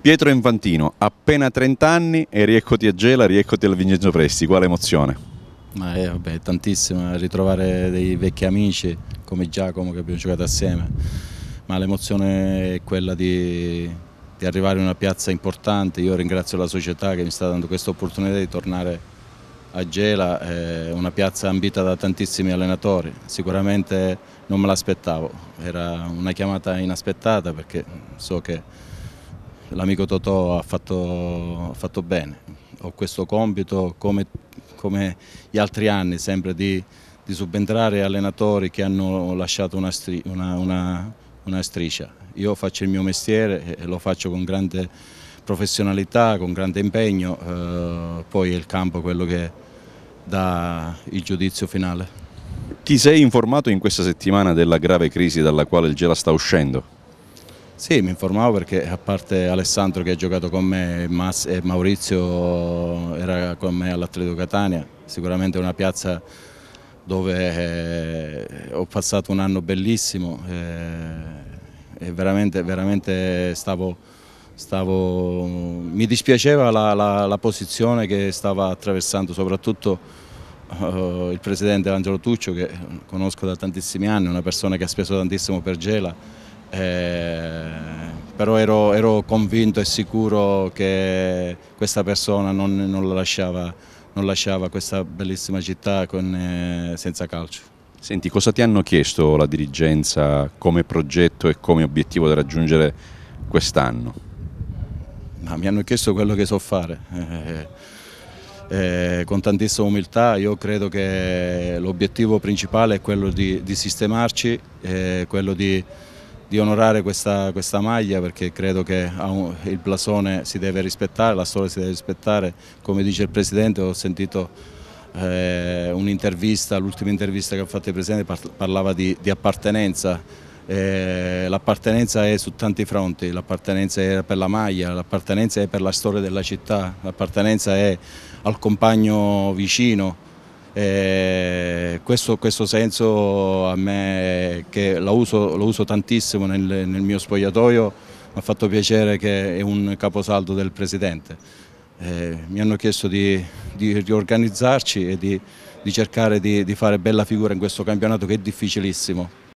Pietro Infantino, appena 30 anni e rieccoti a Gela, rieccoti al Vincenzo Presti, quale emozione? Ma eh, vabbè, tantissimo, eh, ritrovare dei vecchi amici come Giacomo che abbiamo giocato assieme, ma l'emozione è quella di, di, arrivare in una piazza importante, io ringrazio la società che mi sta dando questa opportunità di tornare a Gela, è eh, una piazza ambita da tantissimi allenatori, sicuramente non me l'aspettavo, era una chiamata inaspettata perché so che l'amico Totò ha fatto, ha fatto, bene. Ho questo compito, come, come gli altri anni, sempre di, di, subentrare allenatori che hanno lasciato una, stri, una, una, una, striscia. Io faccio il mio mestiere e lo faccio con grande professionalità, con grande impegno, eh, poi è il campo quello che dà il giudizio finale. Ti sei informato in questa settimana della grave crisi dalla quale il Gela sta uscendo? Sì, mi informavo perché a parte Alessandro che ha giocato con me e Maurizio era con me all'Atletico Catania, sicuramente una piazza dove eh, ho passato un anno bellissimo eh, e veramente, veramente stavo, stavo, mi dispiaceva la, la, la, posizione che stava attraversando soprattutto eh, il presidente Angelo Tuccio che conosco da tantissimi anni, una persona che ha speso tantissimo per Gela eh, però ero, ero, convinto e sicuro che questa persona non, non, la lasciava, non lasciava, questa bellissima città con, eh, senza calcio. Senti, cosa ti hanno chiesto la dirigenza come progetto e come obiettivo da raggiungere quest'anno? mi hanno chiesto quello che so fare. Eh, eh, con tantissima umiltà io credo che l'obiettivo principale è quello di, di sistemarci, eh, quello di di onorare questa, questa, maglia perché credo che il blasone si deve rispettare, la storia si deve rispettare, come dice il Presidente ho sentito eh, un'intervista, l'ultima intervista che ha fatto il Presidente parlava di, di appartenenza, eh, l'appartenenza è su tanti fronti, l'appartenenza è per la maglia, l'appartenenza è per la storia della città, l'appartenenza è al compagno vicino, eh, questo, questo, senso a me, che lo uso, lo uso tantissimo nel, nel, mio spogliatoio, mi ha fatto piacere che è un caposaldo del Presidente. Eh, mi hanno chiesto di, di riorganizzarci e di, di cercare di, di fare bella figura in questo campionato che è difficilissimo.